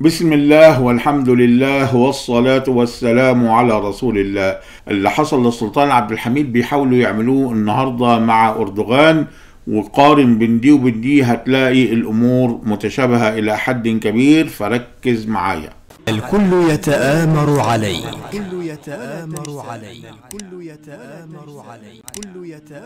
بسم الله والحمد لله والصلاة والسلام على رسول الله اللي حصل للسلطان عبد الحميد بيحاولوا يعملوه النهاردة مع أردوغان وقارن بين دي وبين دي هتلاقي الأمور متشابهة إلى حد كبير فركز معايا الكل يتآمر عليك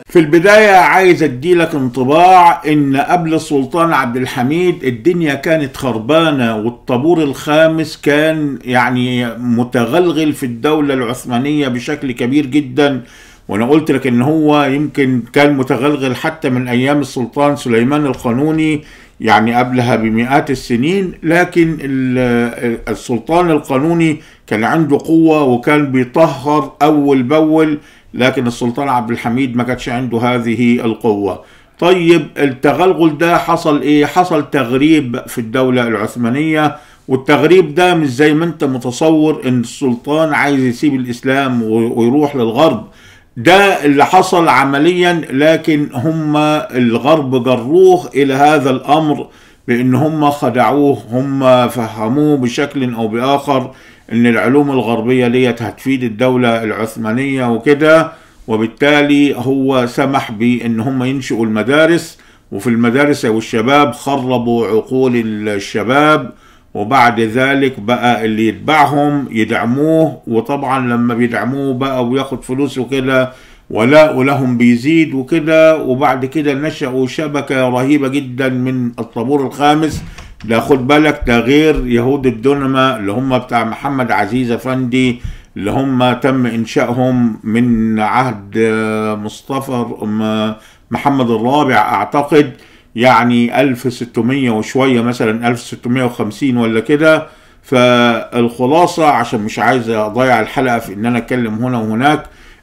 في البداية عايز اديلك انطباع ان قبل السلطان عبد الحميد الدنيا كانت خربانة والطابور الخامس كان يعني متغلغل في الدولة العثمانية بشكل كبير جدا وانا قلت لك ان هو يمكن كان متغلغل حتى من ايام السلطان سليمان القانوني يعني قبلها بمئات السنين لكن السلطان القانوني كان عنده قوة وكان بيطهر أول بأول لكن السلطان عبد الحميد ما كانش عنده هذه القوة طيب التغلغل ده حصل ايه حصل تغريب في الدولة العثمانية والتغريب ده مش زي ما انت متصور ان السلطان عايز يسيب الاسلام ويروح للغرب ده اللي حصل عمليا لكن هم الغرب جروه الى هذا الامر بان هم خدعوه هم فهموه بشكل او باخر ان العلوم الغربية ديت هتفيد الدولة العثمانية وكده وبالتالي هو سمح بان هم ينشئوا المدارس وفي المدارس والشباب خربوا عقول الشباب وبعد ذلك بقى اللي يتبعهم يدعموه وطبعا لما بيدعموه بقى وياخد فلوس وكده ولاء لهم بيزيد وكده وبعد كده نشأوا شبكة رهيبة جدا من الطابور الخامس ده خد بالك ده غير يهود الدنما اللي هم بتاع محمد عزيز افندي اللي هم تم انشائهم من عهد آه، مصطفى آه، محمد الرابع اعتقد يعني 1600 وشوية مثلا 1650 ولا كده فالخلاصة عشان مش عايز أضيع الحلقة في إن أنا أتكلم هنا وهناك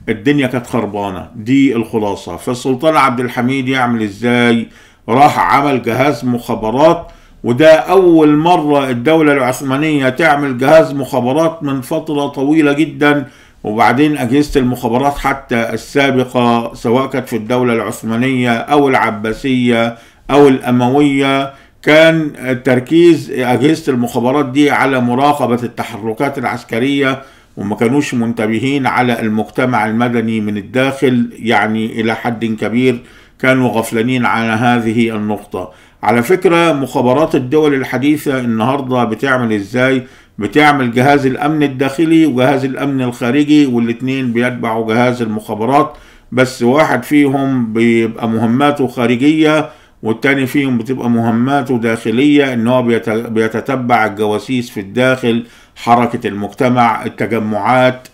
الدنيا كانت خربانة دي الخلاصة فالسلطان عبد الحميد يعمل إزاي راح عمل جهاز مخابرات وده أول مرة الدولة العثمانية تعمل جهاز مخابرات من فترة طويلة جدا وبعدين أجهزة المخابرات حتى السابقة سواء كانت في الدولة العثمانية أو العباسية أو الأموية كان تركيز أجهزة المخابرات دي على مراقبة التحركات العسكرية وما كانوش منتبهين على المجتمع المدني من الداخل يعني إلى حد كبير كانوا غفلانين على هذه النقطة على فكرة مخابرات الدول الحديثة النهاردة بتعمل إزاي بتعمل جهاز الأمن الداخلي وجهاز الأمن الخارجي والاتنين بيتبعوا جهاز المخابرات بس واحد فيهم بيبقى مهماته خارجية والتاني فيهم بتبقى مهماته داخلية ان هو بيتتبع الجواسيس في الداخل حركة المجتمع التجمعات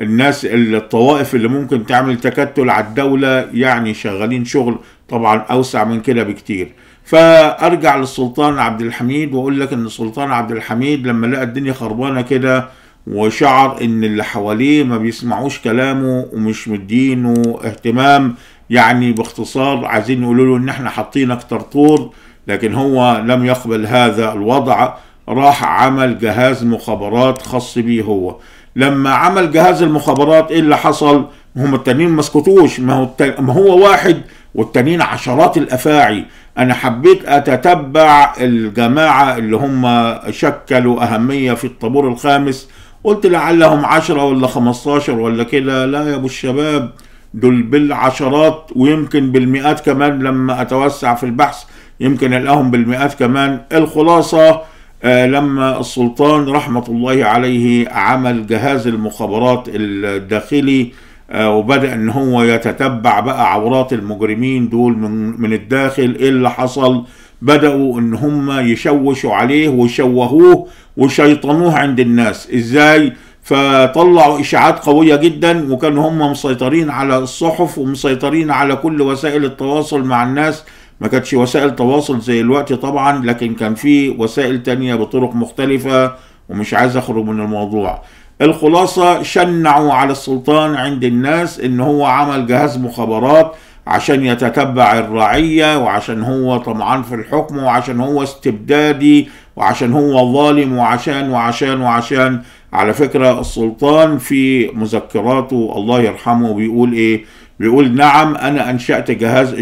الناس الطوائف اللي ممكن تعمل تكتل على الدولة يعني شغالين شغل طبعا اوسع من كده بكتير فارجع للسلطان عبد الحميد واقول لك ان السلطان عبد الحميد لما لقى الدنيا خربانه كده وشعر ان اللي حواليه ما بيسمعوش كلامه ومش مدينه اهتمام يعني باختصار عايزين يقولوا له ان احنا حاطينك طرطور لكن هو لم يقبل هذا الوضع راح عمل جهاز مخابرات خاص به هو لما عمل جهاز المخابرات ايه اللي حصل هم التانيين ما سكتوش ما هو ما هو واحد والتانيين عشرات الافاعي انا حبيت اتتبع الجماعه اللي هم شكلوا اهميه في الطابور الخامس قلت لعلهم عشرة ولا خمستاشر ولا كده لا يا ابو الشباب دول بالعشرات ويمكن بالمئات كمان لما أتوسع في البحث يمكن الاهم بالمئات كمان الخلاصة آه، لما السلطان رحمة الله عليه عمل جهاز المخابرات الداخلي آه، وبدأ إن هو يتتبع بقى عورات المجرمين دول من, من الداخل إيه اللي حصل بدأوا إن هم يشوشوا عليه وشوهوه وشيطنوه عند الناس إزاي فطلعوا إشاعات قوية جدا وكانوا هم مسيطرين على الصحف ومسيطرين على كل وسائل التواصل مع الناس ما كانتش وسائل تواصل زي الوقت طبعا لكن كان في وسائل تانية بطرق مختلفة ومش عايز أخرج من الموضوع الخلاصة شنعوا على السلطان عند الناس إن هو عمل جهاز مخابرات عشان يتتبع الرعية وعشان هو طمعان في الحكم وعشان هو استبدادي وعشان هو ظالم وعشان وعشان وعشان على فكرة السلطان في مذكراته الله يرحمه بيقول ايه بيقول نعم انا انشأت جهاز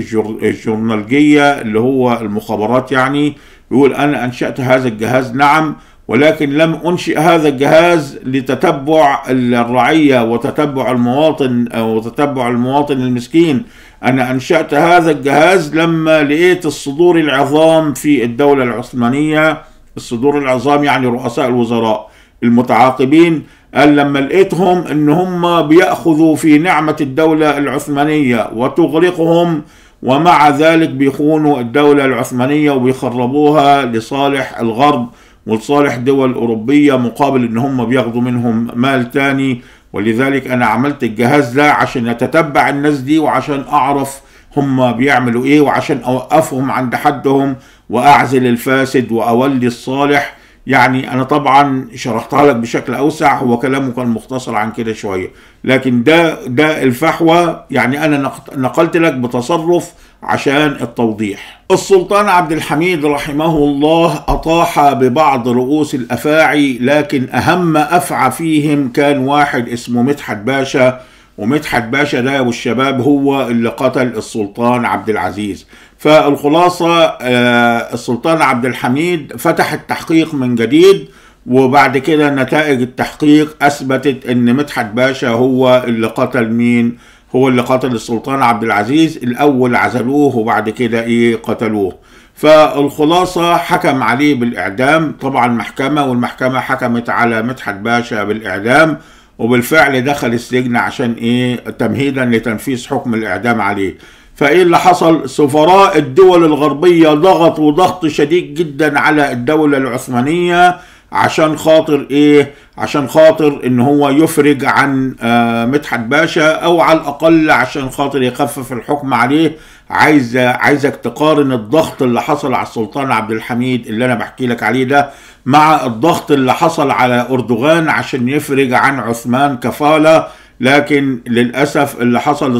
الجورنالجية اللي هو المخابرات يعني بيقول انا انشأت هذا الجهاز نعم ولكن لم انشئ هذا الجهاز لتتبع الرعيه وتتبع المواطن وتتبع المواطن المسكين انا انشات هذا الجهاز لما لقيت الصدور العظام في الدوله العثمانيه الصدور العظام يعني رؤساء الوزراء المتعاقبين قال لما لقيتهم ان هم بياخذوا في نعمه الدوله العثمانيه وتغرقهم ومع ذلك بيخونوا الدوله العثمانيه وبيخربوها لصالح الغرب ولصالح دول اوروبيه مقابل ان هم بياخذوا منهم مال ثاني ولذلك انا عملت الجهاز ده عشان اتتبع الناس دي وعشان اعرف هم بيعملوا ايه وعشان اوقفهم عند حدهم واعزل الفاسد واولي الصالح يعني أنا طبعا شرحتها لك بشكل أوسع هو كلامه كان مختصر عن كده شوية لكن ده ده الفحوى يعني أنا نقلت لك بتصرف عشان التوضيح السلطان عبد الحميد رحمه الله أطاح ببعض رؤوس الأفاعي لكن أهم أفعى فيهم كان واحد اسمه مدحت باشا ومدحت باشا ده ابو الشباب هو اللي قتل السلطان عبد العزيز فالخلاصه آه، السلطان عبد الحميد فتح التحقيق من جديد وبعد كده نتائج التحقيق اثبتت ان مدحت باشا هو اللي قتل مين هو اللي قتل السلطان عبد العزيز الاول عزلوه وبعد كده ايه قتلوه فالخلاصة حكم عليه بالإعدام طبعا محكمة والمحكمة حكمت على مدحت باشا بالإعدام وبالفعل دخل السجن عشان ايه تمهيدا لتنفيذ حكم الاعدام عليه فايه اللي حصل سفراء الدول الغربيه ضغطوا ضغط شديد جدا على الدوله العثمانيه عشان خاطر ايه عشان خاطر ان هو يفرج عن آه، مدحت باشا او على الاقل عشان خاطر يخفف الحكم عليه عايز عايزك تقارن الضغط اللي حصل على السلطان عبد الحميد اللي انا بحكي لك عليه ده مع الضغط اللي حصل على اردوغان عشان يفرج عن عثمان كفاله لكن للاسف اللي حصل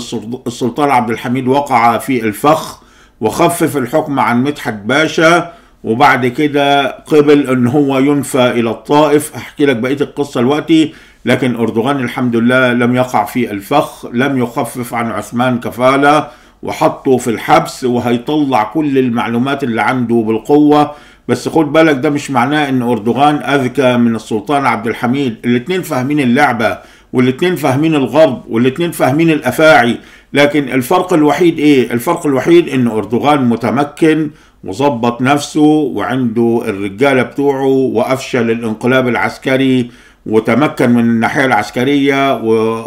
السلطان عبد الحميد وقع في الفخ وخفف الحكم عن مدحت باشا وبعد كده قبل ان هو ينفى الى الطائف احكي لك بقيه القصه دلوقتي لكن اردوغان الحمد لله لم يقع في الفخ لم يخفف عن عثمان كفاله وحطه في الحبس وهيطلع كل المعلومات اللي عنده بالقوه بس خد بالك ده مش معناه ان اردوغان اذكى من السلطان عبد الحميد الاتنين فاهمين اللعبه والاتنين فاهمين الغرب والاتنين فاهمين الافاعي لكن الفرق الوحيد ايه الفرق الوحيد ان اردوغان متمكن وظبط نفسه وعنده الرجالة بتوعه وأفشل الانقلاب العسكري وتمكن من الناحية العسكرية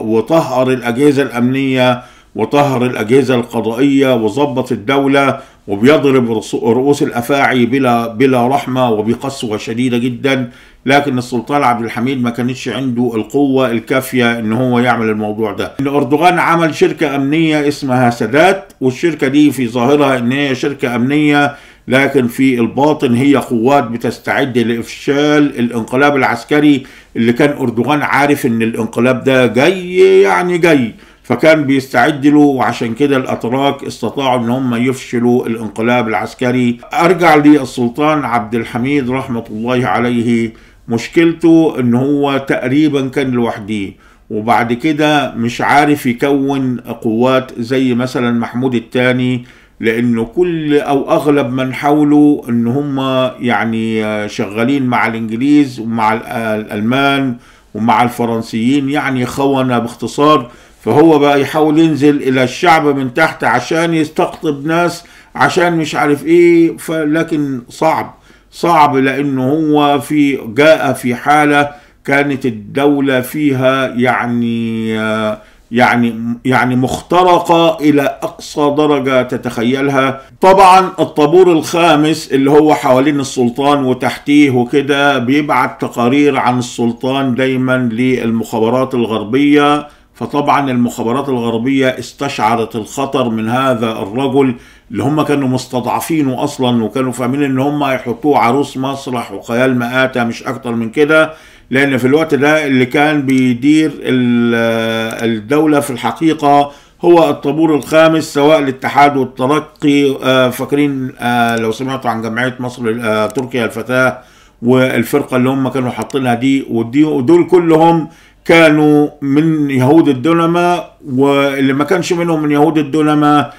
وطهر الأجهزة الأمنية وطهر الأجهزة القضائية وظبط الدولة وبيضرب رؤوس الأفاعي بلا بلا رحمة وبقسوة شديدة جدا لكن السلطان عبد الحميد ما كانتش عنده القوة الكافية إن هو يعمل الموضوع ده إن أردوغان عمل شركة أمنية اسمها سادات والشركة دي في ظاهرها إن هي شركة أمنية لكن في الباطن هي قوات بتستعد لإفشال الانقلاب العسكري اللي كان أردوغان عارف إن الانقلاب ده جاي يعني جاي فكان بيستعد له وعشان كده الاتراك استطاعوا ان هم يفشلوا الانقلاب العسكري ارجع للسلطان عبد الحميد رحمه الله عليه مشكلته ان هو تقريبا كان لوحده وبعد كده مش عارف يكون قوات زي مثلا محمود الثاني لانه كل او اغلب من حوله ان هم يعني شغالين مع الانجليز ومع الالمان ومع الفرنسيين يعني خونه باختصار فهو بقى يحاول ينزل الى الشعب من تحت عشان يستقطب ناس عشان مش عارف ايه لكن صعب صعب لانه هو في جاء في حاله كانت الدوله فيها يعني آه يعني يعني مخترقة إلى أقصى درجة تتخيلها طبعا الطابور الخامس اللي هو حوالين السلطان وتحتيه وكده بيبعت تقارير عن السلطان دايما للمخابرات الغربية فطبعا المخابرات الغربية استشعرت الخطر من هذا الرجل اللي هم كانوا مستضعفينه أصلا وكانوا فاهمين إن هم هيحطوه عروس مسرح وخيال مآتة مش أكتر من كده لأن في الوقت ده اللي كان بيدير الدولة في الحقيقة هو الطابور الخامس سواء الاتحاد والترقي آه، فاكرين آه، لو سمعتوا عن جمعية مصر آه، تركيا الفتاة والفرقة اللي هم كانوا حاطينها دي ودول كلهم كانوا من يهود الدنما واللي ما كانش منهم من يهود الدنما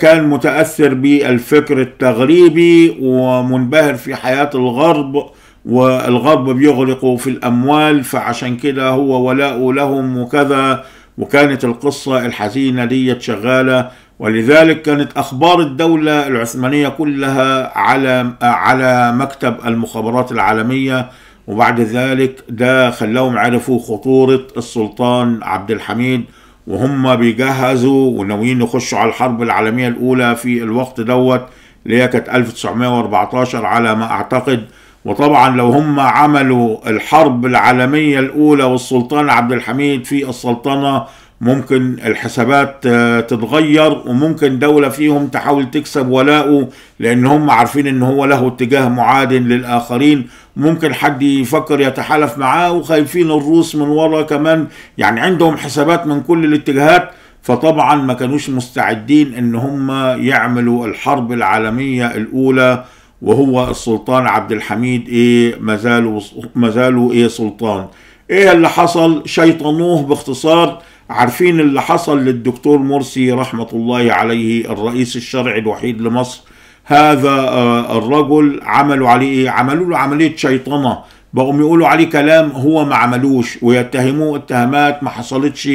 كان متأثر بالفكر التغريبي ومنبهر في حياة الغرب والغرب بيغرقوا في الأموال فعشان كده هو ولاء لهم وكذا وكانت القصة الحزينة ديت شغالة ولذلك كانت أخبار الدولة العثمانية كلها على على مكتب المخابرات العالمية وبعد ذلك ده خلاهم عرفوا خطورة السلطان عبد الحميد وهم بيجهزوا وناويين يخشوا على الحرب العالمية الأولى في الوقت دوت اللي هي كانت 1914 على ما أعتقد وطبعا لو هم عملوا الحرب العالمية الأولى والسلطان عبد الحميد في السلطنة ممكن الحسابات آه، تتغير وممكن دولة فيهم تحاول تكسب ولاءه لأن هم عارفين إن هو له اتجاه معاد للآخرين ممكن حد يفكر يتحالف معاه وخايفين الروس من ورا كمان يعني عندهم حسابات من كل الاتجاهات فطبعا ما كانوش مستعدين إن هم يعملوا الحرب العالمية الأولى وهو السلطان عبد الحميد ايه مازالوا مازالوا ايه سلطان ايه اللي حصل شيطنوه باختصار عارفين اللي حصل للدكتور مرسي رحمة الله عليه الرئيس الشرعي الوحيد لمصر هذا آه، الرجل عملوا عليه ايه عملوا له عملية شيطنة بقوا يقولوا عليه كلام هو ما عملوش ويتهموه اتهامات ما حصلتش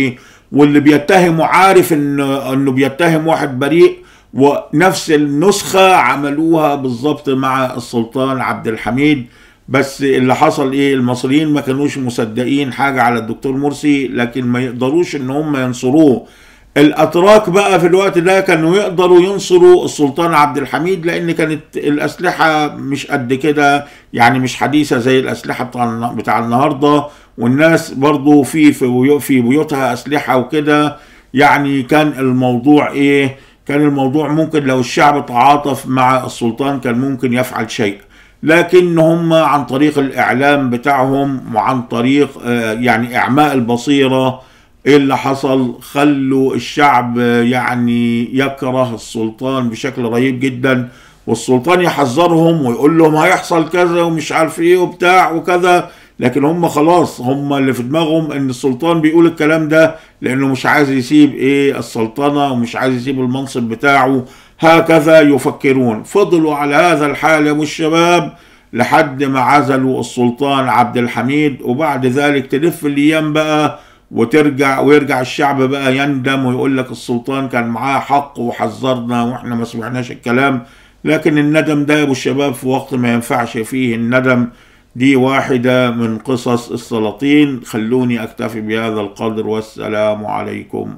واللي بيتهمه عارف ان انه بيتهم واحد بريء ونفس النسخة عملوها بالظبط مع السلطان عبد الحميد بس اللي حصل ايه المصريين ما كانوش مصدقين حاجة على الدكتور مرسي لكن ما يقدروش ان هم ينصروه الاتراك بقى في الوقت ده كانوا يقدروا ينصروا السلطان عبد الحميد لان كانت الاسلحه مش قد كده يعني مش حديثه زي الاسلحه بتاع بتاع النهارده والناس برضو في في بيوتها اسلحه وكده يعني كان الموضوع ايه كان الموضوع ممكن لو الشعب تعاطف مع السلطان كان ممكن يفعل شيء لكن هم عن طريق الإعلام بتاعهم وعن طريق آه، يعني إعماء البصيرة إيه اللي حصل خلوا الشعب آه، يعني يكره السلطان بشكل رهيب جدا والسلطان يحذرهم ويقول لهم هيحصل كذا ومش عارف ايه وبتاع وكذا لكن هم خلاص هم اللي في دماغهم ان السلطان بيقول الكلام ده لانه مش عايز يسيب ايه السلطنه ومش عايز يسيب المنصب بتاعه هكذا يفكرون فضلوا على هذا الحال يا ابو الشباب لحد ما عزلوا السلطان عبد الحميد وبعد ذلك تلف الايام بقى وترجع ويرجع الشعب بقى يندم ويقول لك السلطان كان معاه حق وحذرنا واحنا ما سمعناش الكلام لكن الندم ده يا ابو الشباب في وقت ما ينفعش فيه الندم دي واحدة من قصص السلاطين خلوني أكتفي بهذا القدر والسلام عليكم